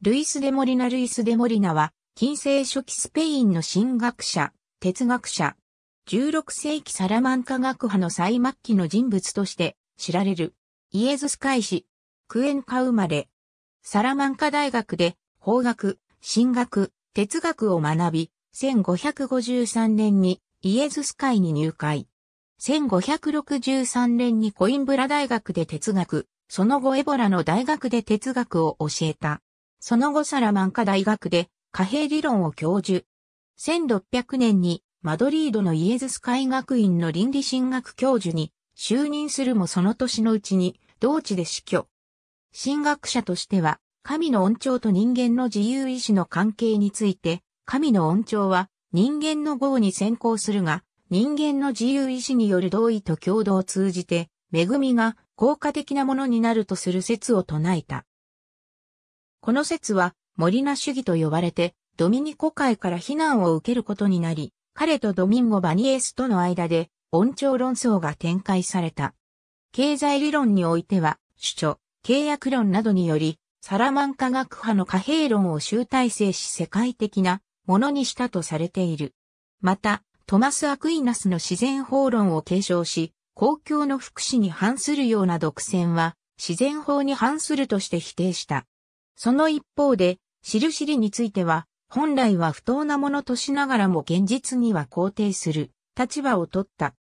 ルイス・デモリナ・ルイス・デモリナは、近世初期スペインの神学者、哲学者、16世紀サラマンカ学派の最末期の人物として知られる、イエズス会士、クエンカ生まれ、サラマンカ大学で法学、神学、哲学を学び、1553年にイエズス会に入会。1563年にコインブラ大学で哲学、その後エボラの大学で哲学を教えた。その後サラマンカ大学で貨幣理論を教授。1600年にマドリードのイエズス会学院の倫理神学教授に就任するもその年のうちに同地で死去。神学者としては神の恩寵と人間の自由意志の関係について神の恩寵は人間の業に先行するが人間の自由意志による同意と共同を通じて恵みが効果的なものになるとする説を唱えた。この説は、モリナ主義と呼ばれて、ドミニコ会から非難を受けることになり、彼とドミンゴ・バニエスとの間で、温調論争が展開された。経済理論においては、主張、契約論などにより、サラマンカ学派の貨幣論を集大成し世界的なものにしたとされている。また、トマス・アクイナスの自然法論を継承し、公共の福祉に反するような独占は、自然法に反するとして否定した。その一方で、しるしりについては、本来は不当なものとしながらも現実には肯定する立場を取った。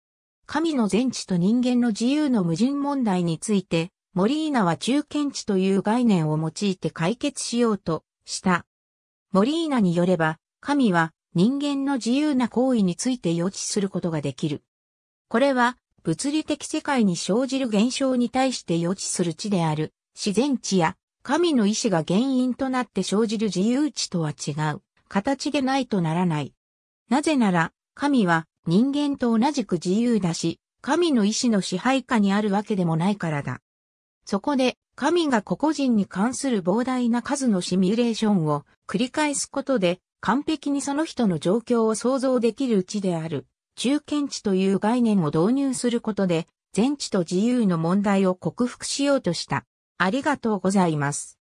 神の全知と人間の自由の矛盾問題について、モリーナは中堅知という概念を用いて解決しようとした。モリーナによれば、神は人間の自由な行為について予知することができる。これは物理的世界に生じる現象に対して予知する知である自然知や神の意志が原因となって生じる自由地とは違う、形でないとならない。なぜなら、神は人間と同じく自由だし、神の意志の支配下にあるわけでもないからだ。そこで、神が個々人に関する膨大な数のシミュレーションを繰り返すことで、完璧にその人の状況を想像できるうちである、中堅地という概念を導入することで、全地と自由の問題を克服しようとした。ありがとうございます。